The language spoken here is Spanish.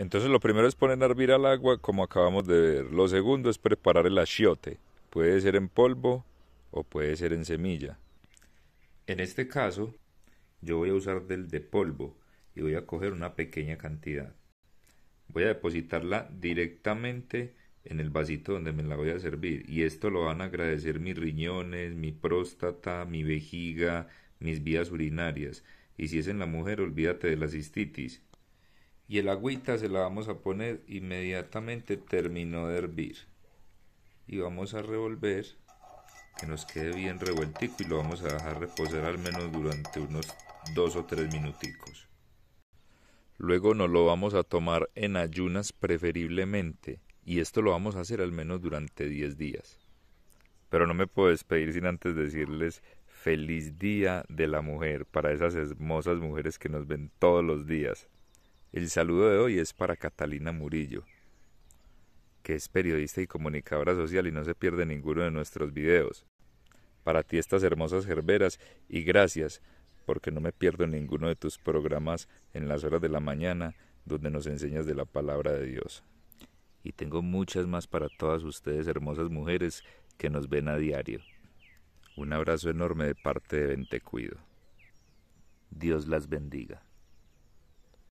Entonces lo primero es poner a hervir al agua como acabamos de ver. Lo segundo es preparar el achiote. Puede ser en polvo o puede ser en semilla. En este caso yo voy a usar del de polvo y voy a coger una pequeña cantidad. Voy a depositarla directamente en el vasito donde me la voy a servir y esto lo van a agradecer mis riñones, mi próstata, mi vejiga, mis vías urinarias y si es en la mujer olvídate de la cistitis y el agüita se la vamos a poner inmediatamente terminó de hervir y vamos a revolver que nos quede bien revueltico y lo vamos a dejar reposar al menos durante unos dos o tres minuticos luego nos lo vamos a tomar en ayunas preferiblemente y esto lo vamos a hacer al menos durante 10 días pero no me puedo despedir sin antes decirles feliz día de la mujer para esas hermosas mujeres que nos ven todos los días el saludo de hoy es para Catalina Murillo, que es periodista y comunicadora social y no se pierde ninguno de nuestros videos. Para ti estas hermosas gerberas y gracias porque no me pierdo ninguno de tus programas en las horas de la mañana donde nos enseñas de la palabra de Dios. Y tengo muchas más para todas ustedes hermosas mujeres que nos ven a diario. Un abrazo enorme de parte de Ventecuido. Dios las bendiga.